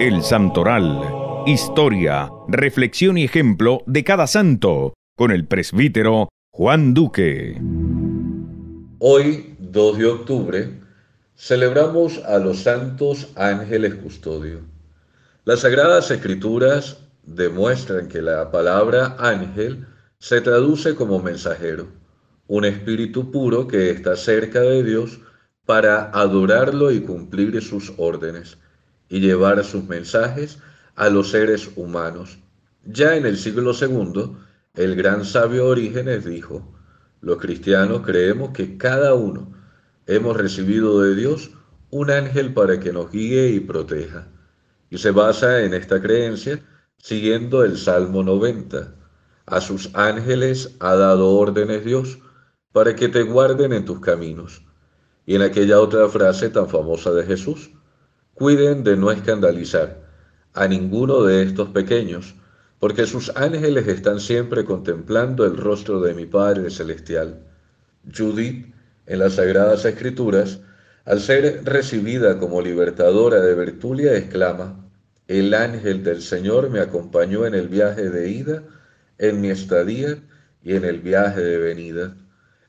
El Santoral. Historia, reflexión y ejemplo de cada santo, con el presbítero Juan Duque. Hoy, 2 de octubre, celebramos a los santos ángeles custodio. Las sagradas escrituras demuestran que la palabra ángel se traduce como mensajero, un espíritu puro que está cerca de Dios para adorarlo y cumplir sus órdenes y llevar sus mensajes a los seres humanos. Ya en el siglo II, el gran sabio Orígenes dijo, los cristianos creemos que cada uno hemos recibido de Dios un ángel para que nos guíe y proteja. Y se basa en esta creencia siguiendo el Salmo 90. A sus ángeles ha dado órdenes Dios para que te guarden en tus caminos. Y en aquella otra frase tan famosa de Jesús, cuiden de no escandalizar a ninguno de estos pequeños, porque sus ángeles están siempre contemplando el rostro de mi Padre Celestial. Judith, en las Sagradas Escrituras, al ser recibida como libertadora de Bertulia, exclama, el ángel del Señor me acompañó en el viaje de ida, en mi estadía y en el viaje de venida.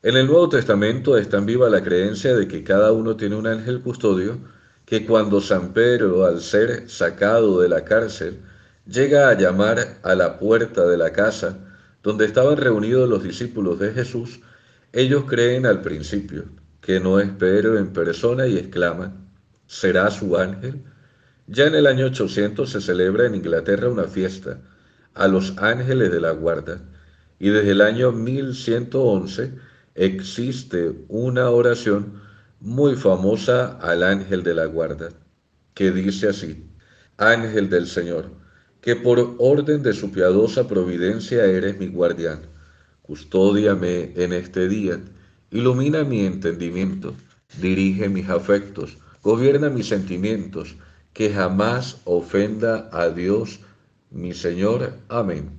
En el Nuevo Testamento es tan viva la creencia de que cada uno tiene un ángel custodio que cuando San Pedro, al ser sacado de la cárcel, llega a llamar a la puerta de la casa donde estaban reunidos los discípulos de Jesús, ellos creen al principio que no es Pedro en persona y exclaman, ¿será su ángel? Ya en el año 800 se celebra en Inglaterra una fiesta a los ángeles de la guarda y desde el año 1111 existe una oración muy famosa al ángel de la guarda, que dice así, Ángel del Señor, que por orden de su piadosa providencia eres mi guardián, custódiame en este día, ilumina mi entendimiento, dirige mis afectos, gobierna mis sentimientos, que jamás ofenda a Dios, mi Señor. Amén.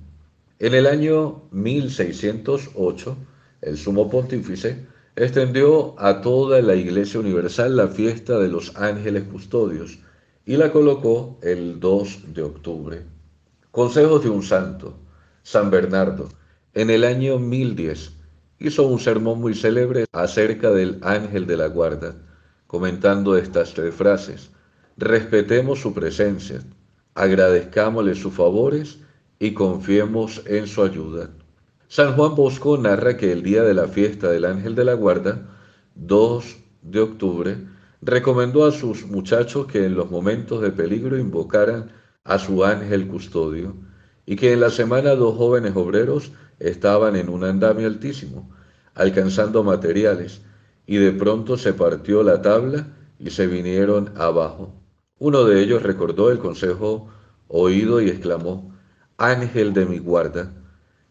En el año 1608, el sumo pontífice, extendió a toda la Iglesia Universal la fiesta de los ángeles custodios y la colocó el 2 de octubre. Consejos de un santo, San Bernardo, en el año 1010 hizo un sermón muy célebre acerca del ángel de la guarda, comentando estas tres frases. Respetemos su presencia, agradezcámosle sus favores y confiemos en su ayuda. San Juan Bosco narra que el día de la fiesta del Ángel de la Guarda, 2 de octubre, recomendó a sus muchachos que en los momentos de peligro invocaran a su ángel custodio y que en la semana dos jóvenes obreros estaban en un andamio altísimo, alcanzando materiales, y de pronto se partió la tabla y se vinieron abajo. Uno de ellos recordó el consejo oído y exclamó, Ángel de mi guarda,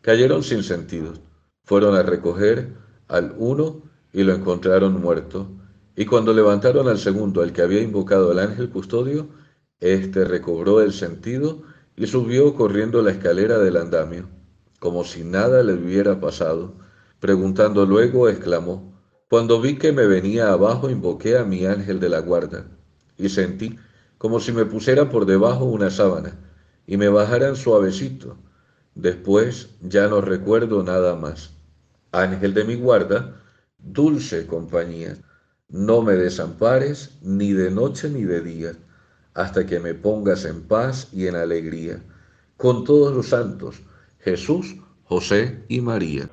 cayeron sin sentido, Fueron a recoger al uno y lo encontraron muerto. Y cuando levantaron al segundo, al que había invocado al ángel custodio, éste recobró el sentido y subió corriendo la escalera del andamio, como si nada le hubiera pasado. Preguntando luego, exclamó, Cuando vi que me venía abajo, invoqué a mi ángel de la guarda, y sentí como si me pusiera por debajo una sábana, y me bajaran suavecito, Después ya no recuerdo nada más. Ángel de mi guarda, dulce compañía, no me desampares ni de noche ni de día, hasta que me pongas en paz y en alegría. Con todos los santos, Jesús, José y María.